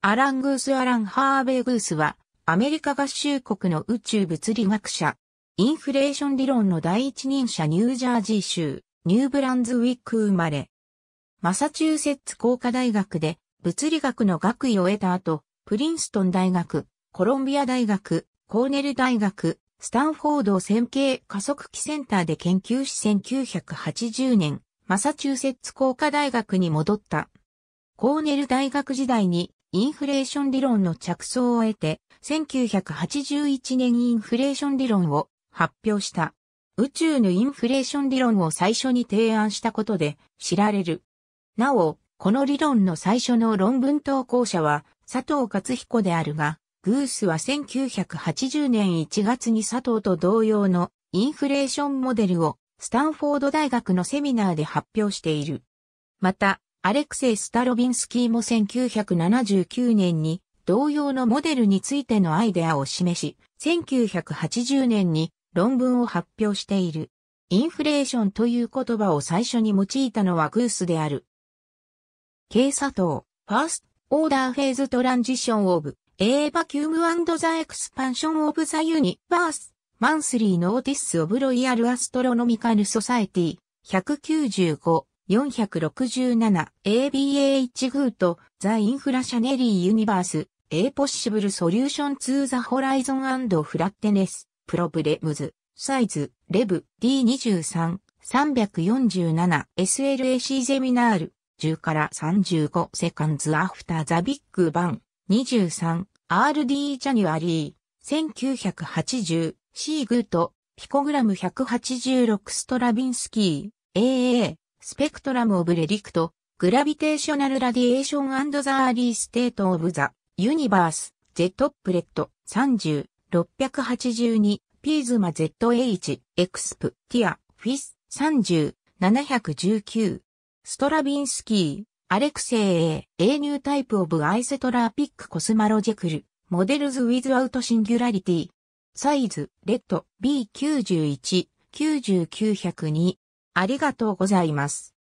アラン・グース・アラン・ハーベイ・グースは、アメリカ合衆国の宇宙物理学者、インフレーション理論の第一人者ニュージャージー州、ニューブランズウィック生まれ。マサチューセッツ工科大学で物理学の学位を得た後、プリンストン大学、コロンビア大学、コーネル大学、スタンフォード線形加速器センターで研究し1980年、マサチューセッツ工科大学に戻った。コーネル大学時代にインフレーション理論の着想を得て、1981年インフレーション理論を発表した。宇宙のインフレーション理論を最初に提案したことで知られる。なお、この理論の最初の論文投稿者は佐藤勝彦であるが、グースは1980年1月に佐藤と同様のインフレーションモデルをスタンフォード大学のセミナーで発表している。また、アレクセイ・スタロビンスキーも1979年に同様のモデルについてのアイデアを示し、1980年に論文を発表している。インフレーションという言葉を最初に用いたのはグースである。軽砂糖、ファースト、オーダーフェーズトランジションオブ、エーバキュームザエクスパンションオブザユニバース、マンスリーノーティスオブロイヤルアストロノミカルソサエティ、195。467 ABA1 グーと The Inflationary Universe A Possible Solution to the Horizon and Flatness Problems サイズレブ D23 347 SLAC ゼミナール10から35セカンズアフターザビッグバン 23RD ジャニュアリー1980 C グートピコグラム186ストラビンスキー AA スペクトラム・オブ・レディクト、グラビテーショナル・ラディエーション・アンド・ザ・アーリー・ステート・オブ・ザ・ユニバース、ゼトップレット、30、682、ピーズマ ZH、エクスプ、ティア、フィス、30、719、ストラビンスキー、アレクセイ A、A ニュータイプオブアイセトラーピックコスマロジェクル、モデルズウィズアウトシンギュラリティ、サイズ、レッド、B91、9902、ありがとうございます。